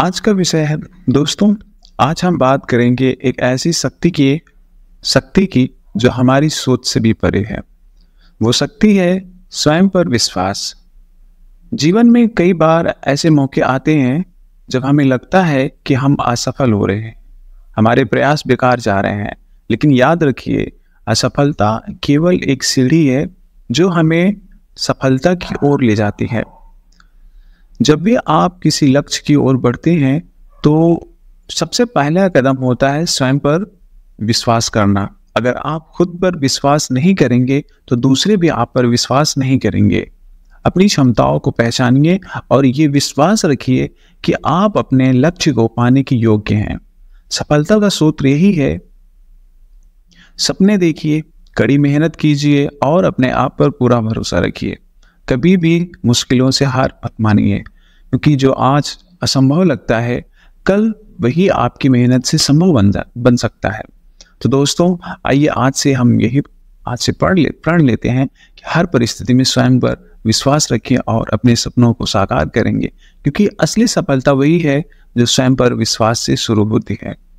आज का विषय है दोस्तों आज हम बात करेंगे एक ऐसी शक्ति की शक्ति की जो हमारी सोच से भी परे है वो शक्ति है स्वयं पर विश्वास जीवन में कई बार ऐसे मौके आते हैं जब हमें लगता है कि हम असफल हो रहे हैं हमारे प्रयास बेकार जा रहे हैं लेकिन याद रखिए असफलता केवल एक सीढ़ी है जो हमें सफलता की ओर ले जाती है जब भी आप किसी लक्ष्य की ओर बढ़ते हैं तो सबसे पहला कदम होता है स्वयं पर विश्वास करना अगर आप खुद पर विश्वास नहीं करेंगे तो दूसरे भी आप पर विश्वास नहीं करेंगे अपनी क्षमताओं को पहचानिए और ये विश्वास रखिए कि आप अपने लक्ष्य को पाने के योग्य हैं सफलता का सूत्र यही है सपने देखिए कड़ी मेहनत कीजिए और अपने आप पर पूरा भरोसा रखिए कभी भी मुश्किलों से हार मत मानिए क्योंकि जो आज असंभव लगता है कल वही आपकी मेहनत से संभव बन जा बन सकता है तो दोस्तों आइए आज से हम यही आज से पढ़ ले प्रण लेते हैं कि हर परिस्थिति में स्वयं पर विश्वास रखें और अपने सपनों को साकार करेंगे क्योंकि असली सफलता वही है जो स्वयं पर विश्वास से शुरू होती है